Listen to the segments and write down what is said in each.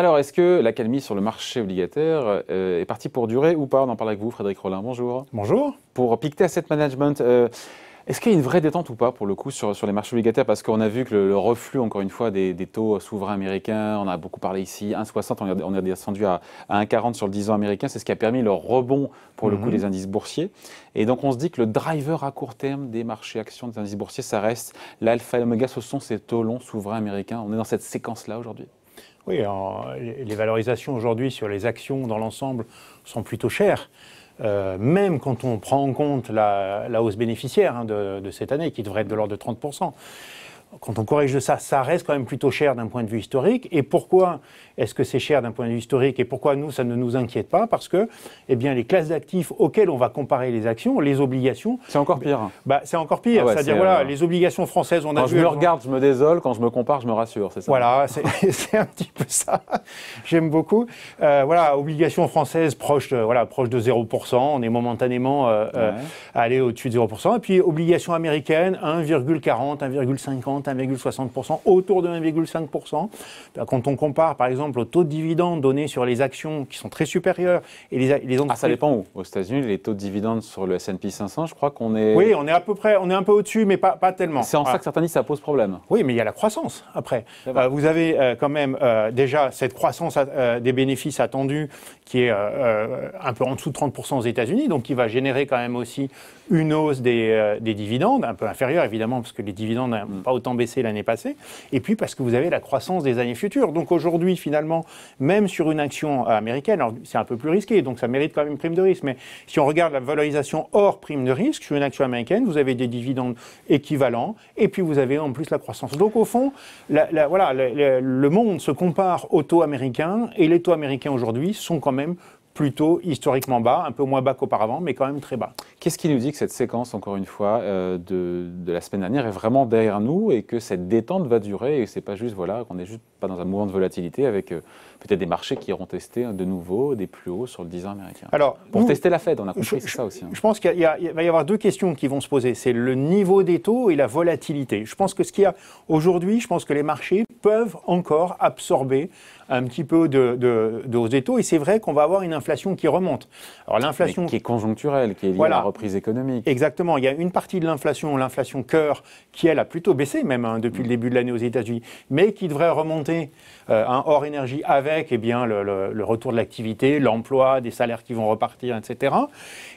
Alors, est-ce que l'accalmie sur le marché obligataire euh, est partie pour durer ou pas On en parle avec vous, Frédéric Rollin. Bonjour. Bonjour. Pour Pictet Asset Management, euh, est-ce qu'il y a une vraie détente ou pas pour le coup sur, les marchés obligataires Parce qu'on a vu que le, reflux, encore une fois, des, taux souverains américains, on a beaucoup parlé ici, 1,60, on, est descendu à, 1,40 sur le 10 ans américain, c'est ce qui a permis le rebond pour le mhm. coup des indices boursiers. Et donc on se dit que le driver à court terme des marchés actions, des indices boursiers, ça reste l'alpha et l'oméga, ce sont ces taux longs souverains américains. On est dans cette séquence-là aujourd'hui oui, les valorisations aujourd'hui sur les actions dans l'ensemble sont plutôt chères. Euh, même quand on prend en compte la, hausse bénéficiaire hein, de, de, cette année, qui devrait être de l'ordre de 30% quand on corrige de ça, ça reste quand même plutôt cher d'un point de vue historique. Et pourquoi est-ce que c'est cher d'un point de vue historique et pourquoi nous, ça ne nous inquiète pas Parce que eh bien, les classes d'actifs auxquelles on va comparer les actions, les obligations. C'est encore pire. Bah, c'est encore pire. Ah C'est-à-dire, voilà, euh, les obligations françaises, on a vu. Quand je me regarde, je me désole. Quand je me compare, je me rassure, c'est ça Voilà, c'est un petit peu ça. J'aime beaucoup. Euh, voilà, obligations françaises proches, voilà, de 0%. On est momentanément euh, allé au-dessus de 0%. Et puis, obligations américaines, 1,40, 1,50. 1,60%, autour de 1,5%. Bah, quand on compare, par exemple, au taux de dividende donné sur les actions qui sont très supérieures... et les, les ah, entreprises... ça dépend où. Aux États-Unis, les taux de dividende sur le S&P 500, je crois qu'on est... Oui, on est à peu près, on est un peu au-dessus, mais pas, pas tellement. C'est en ça que certains disent ça pose problème. Oui, mais il y a la croissance après. Euh, vous avez euh, quand même euh, déjà cette croissance des bénéfices attendus qui est un peu en dessous de 30% aux États-Unis, donc qui va générer quand même aussi une hausse des, des dividendes, un peu inférieure évidemment, parce que les dividendes n'ont hein, mm. pas autant baissé l'année passée, et puis parce que vous avez la croissance des années futures. Donc aujourd'hui, finalement, même sur une action américaine, c'est un peu plus risqué, donc ça mérite quand même une prime de risque, mais si on regarde la valorisation hors prime de risque, sur une action américaine, vous avez des dividendes équivalents, et puis vous avez en plus la croissance. Donc au fond, voilà, le monde se compare aux taux américains, et les taux américains aujourd'hui sont quand même plutôt historiquement bas, un peu moins bas qu'auparavant, mais quand même très bas. Qu'est-ce qui nous dit que cette séquence, encore une fois, euh, de, de, la semaine dernière est vraiment derrière nous et que cette détente va durer et c'est pas juste, voilà, qu'on est juste pas dans un mouvement de volatilité avec euh, peut-être des marchés qui iront tester de nouveau des plus hauts sur le 10 ans américain. Alors, pour tester la Fed, on a compris, c'est ça aussi. Hein. Je pense qu'il va y avoir deux questions qui vont se poser. C'est le niveau des taux et la volatilité. Je pense que ce qu'il y a aujourd'hui, je pense que les marchés peuvent encore absorber un petit peu de, hausse des taux. Et c'est vrai qu'on va avoir une inflation qui remonte. Alors l'inflation qui est conjoncturelle, qui est liée à la reprise économique. Exactement. Il y a une partie de l'inflation, l'inflation cœur, qui elle a plutôt baissé même hein, depuis le mm. début de l'année aux États-Unis, mais qui devrait remonter euh, un hors énergie avec et eh bien, le, retour de l'activité, l'emploi, des salaires qui vont repartir, etc.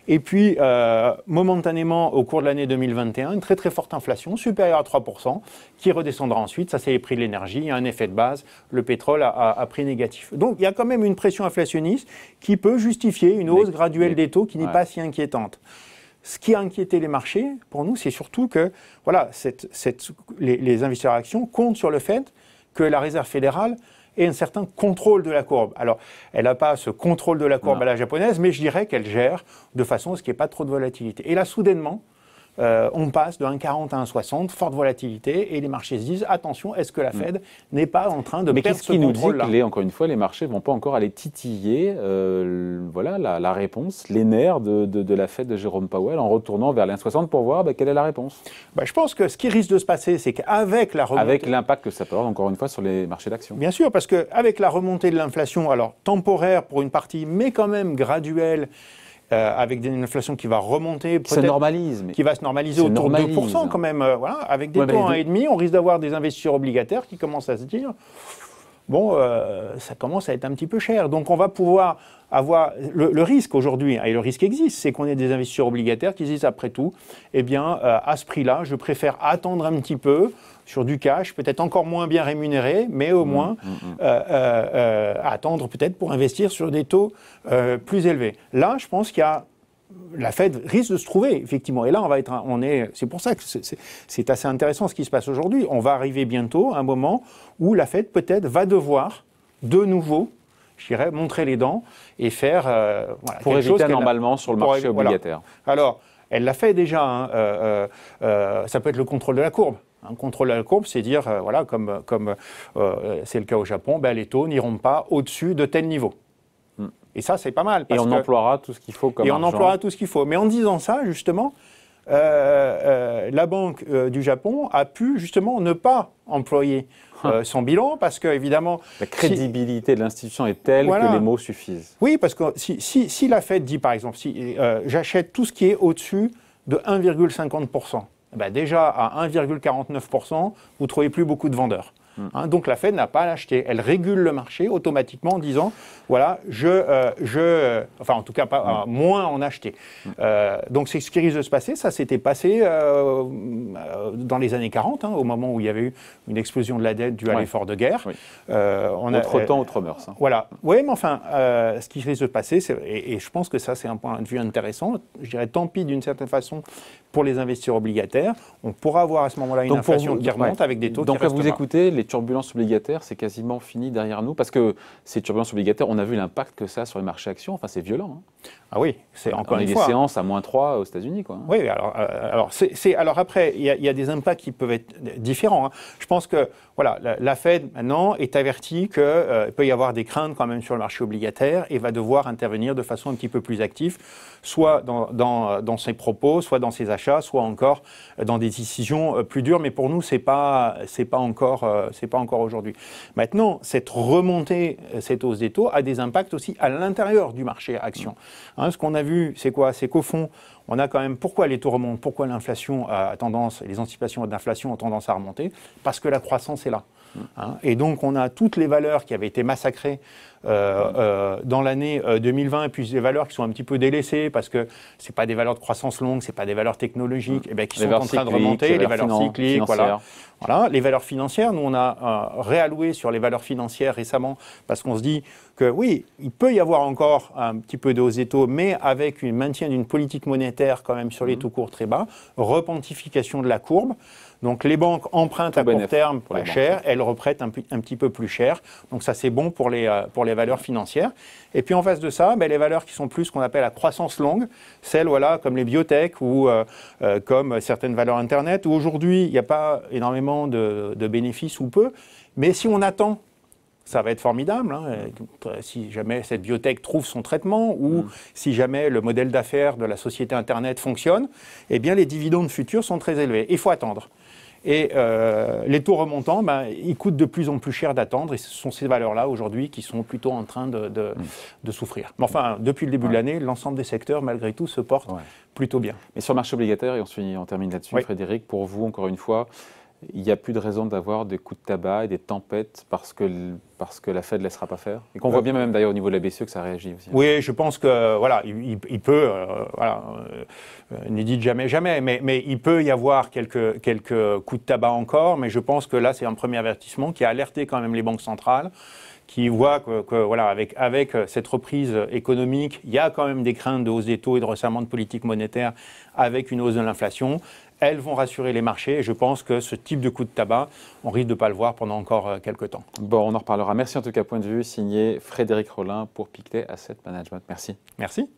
Et puis, euh, momentanément, au cours de l'année 2021, une très très forte inflation, supérieure à 3%, qui redescendra ensuite. Ça, c'est les prix de l'énergie, un effet de base. Le pétrole a, a, prix négatif. Donc, il y a quand même une pression inflationniste qui peut justifier une hausse graduelle des taux qui n'est pas si inquiétante. Ce qui a inquiété les marchés, pour nous, c'est surtout que voilà, les, les investisseurs actions comptent sur le fait que la Réserve fédérale ait un certain contrôle de la courbe. Alors, elle n'a pas ce contrôle de la courbe à la japonaise, mais je dirais qu'elle gère de façon à ce qu'il n'y ait pas trop de volatilité. Et là, soudainement, euh, on passe de 1,40 à 1,60, forte volatilité, et les marchés se disent attention, est-ce que la hmm. Fed n'est pas en train de Mais quest ce qui nous dit que les, encore une fois, les marchés vont pas encore aller titiller, euh, voilà la, réponse, les nerfs de, la Fed de Jérôme Powell en retournant vers les 1,60 pour voir bah, quelle est la réponse. Bah, je pense que ce qui risque de se passer, c'est qu'avec la remontée... avec l'impact que ça peut avoir encore une fois sur les marchés d'action. Bien sûr, parce qu'avec la remontée de l'inflation, alors temporaire pour une partie, mais quand même graduelle euh, avec une inflation qui va remonter, qui va se normaliser autour de 2% hein. quand même. Euh, avec des ouais, taux 1,5, on risque d'avoir des investisseurs obligataires qui commencent à se dire bon, euh, ça commence à être un petit peu cher. Donc on va pouvoir avoir le, risque aujourd'hui, hein, et le risque existe, c'est qu'on ait des investisseurs obligataires qui disent après tout, eh bien, euh, à ce prix-là, je préfère attendre un petit peu sur du cash, peut-être encore moins bien rémunéré, mais au mmh, moins mmh, mmh. Euh, attendre peut-être pour investir sur des taux plus élevés. Là, je pense qu'il y a la Fed risque de se trouver, effectivement. Et là, on va être, on est, c'est pour ça que c'est assez intéressant ce qui se passe aujourd'hui. On va arriver bientôt à un moment où la Fed peut-être va devoir de nouveau, je dirais, montrer les dents et faire euh, pour éviter un sur le marché obligataire. Alors, elle l'a fait déjà. Hein, euh, euh, ça peut être le contrôle de la courbe. Un contrôle de la courbe, c'est dire, voilà, comme c'est le cas au Japon, ben, les taux n'iront pas au-dessus de tel niveau. Et ça, c'est pas mal. et on emploiera tout ce qu'il faut comme Et on emploiera tout ce qu'il faut. Mais en disant ça, justement, euh, euh, la Banque euh, du Japon a pu justement ne pas employer hein. son bilan parce que, évidemment. La crédibilité de l'institution est telle que les mots suffisent. Oui, parce que si, la Fed dit, par exemple, si j'achète tout ce qui est au-dessus de 1,50%, eh ben déjà à 1,49%, vous ne trouvez plus beaucoup de vendeurs. Hein, donc la Fed n'a pas à l'acheter. Elle régule le marché automatiquement en disant, voilà, je, euh, je euh, enfin en tout cas pas, euh, mm. moins en acheter. Mm. donc c'est ce qui risque de se passer. Ça s'était passé dans les années 40, hein, au moment où il y avait eu une explosion de la dette due à l'effort de guerre. autre temps, autre mœurs. Hein. Voilà. Oui, mais enfin, ce qui risque de se passer, et, je pense que ça c'est un point de vue intéressant, je dirais tant pis d'une certaine façon pour les investisseurs obligataires, on pourra avoir à ce moment-là une inflation vous, qui avec des taux donc qui Donc vous écoutez les les turbulences obligataires, c'est quasiment fini derrière nous Parce que ces turbulences obligataires, on a vu l'impact que ça a sur les marchés actions. Enfin, c'est violent. Hein. Ah oui, c'est encore une des des séances à moins 3 aux États-Unis. Quoi. Oui, alors, euh, alors, c'est alors après, il y, a des impacts qui peuvent être différents. Hein. Je pense que voilà, la, Fed, maintenant, est avertie qu'il euh, peut y avoir des craintes quand même sur le marché obligataire et va devoir intervenir de façon un petit peu plus active, soit dans, ses propos, soit dans ses achats, soit encore dans des décisions euh, plus dures. Mais pour nous, ce n'est pas, c'est pas encore c'est pas encore aujourd'hui. Maintenant, cette remontée, euh, cette hausse des taux a des impacts aussi à l'intérieur du marché action. Hein, ce qu'on a vu, c'est quoi C'est qu'au fond, on a quand même pourquoi les taux remontent, pourquoi l'inflation a tendance, les anticipations d'inflation ont tendance à remonter, parce que la croissance est là. Mm. Hein, et donc on a toutes les valeurs qui avaient été massacrées euh, euh, dans l'année 2020, euh, et puis des valeurs qui sont un petit peu délaissées parce que ce pas des valeurs de croissance longue, ce pas des valeurs technologiques, et eh bien, qui sont en train de remonter, les, valeurs, cycliques, voilà. Voilà, les valeurs financières, nous on a réalloué sur les valeurs financières récemment parce qu'on se dit que oui, il peut y avoir encore un petit peu de hausse des taux, mais avec une maintien d'une politique monétaire quand même sur les mmh. taux courts très bas, repentification de la courbe. Donc les banques empruntent à court terme pour la cher, elles reprêtent un, petit peu plus cher. Donc ça c'est bon pour les, pour les les valeurs financières. Et puis en face de ça, ben, les valeurs qui sont plus ce qu'on appelle la croissance longue, celles voilà, comme les biotech ou euh, euh, comme certaines valeurs Internet, où aujourd'hui il n'y a pas énormément de, bénéfices ou peu. Mais si on attend ça va être formidable. Hein, euh, si jamais cette biotech trouve son traitement ou mm. si jamais le modèle d'affaires de la société Internet fonctionne, eh bien les dividendes futurs sont très élevés. Il faut attendre. Et euh, les taux remontants, ben, ils coûtent de plus en plus cher d'attendre. Et ce sont ces valeurs-là aujourd'hui qui sont plutôt en train de, mm. souffrir. Mais enfin, depuis le début de l'année, l'ensemble des secteurs, malgré tout, se portent plutôt bien. Mais sur marché obligataire, et on, termine là-dessus, Frédéric, pour vous, encore une fois, il n'y a plus de raison d'avoir des coups de tabac et des tempêtes parce que, parce que la Fed ne laissera pas faire Et qu'on euh, voit bien même d'ailleurs au niveau de la BCE que ça réagit aussi. Oui, je pense que voilà, il, peut, euh, voilà, euh, jamais jamais, mais, mais il peut y avoir quelques, quelques coups de tabac encore, mais je pense que là c'est un premier avertissement qui a alerté quand même les banques centrales qui voient que, que, voilà, avec, avec cette reprise économique, il y a quand même des craintes de hausse des taux et de resserrement de politique monétaire avec une hausse de l'inflation elles vont rassurer les marchés. Et je pense que ce type de coup de tabac, on risque de ne pas le voir pendant encore euh, quelques temps. Bon, on en reparlera. Merci en tout cas, point de vue signé Frédéric Rollin pour Pictet Asset Management. Merci. Merci.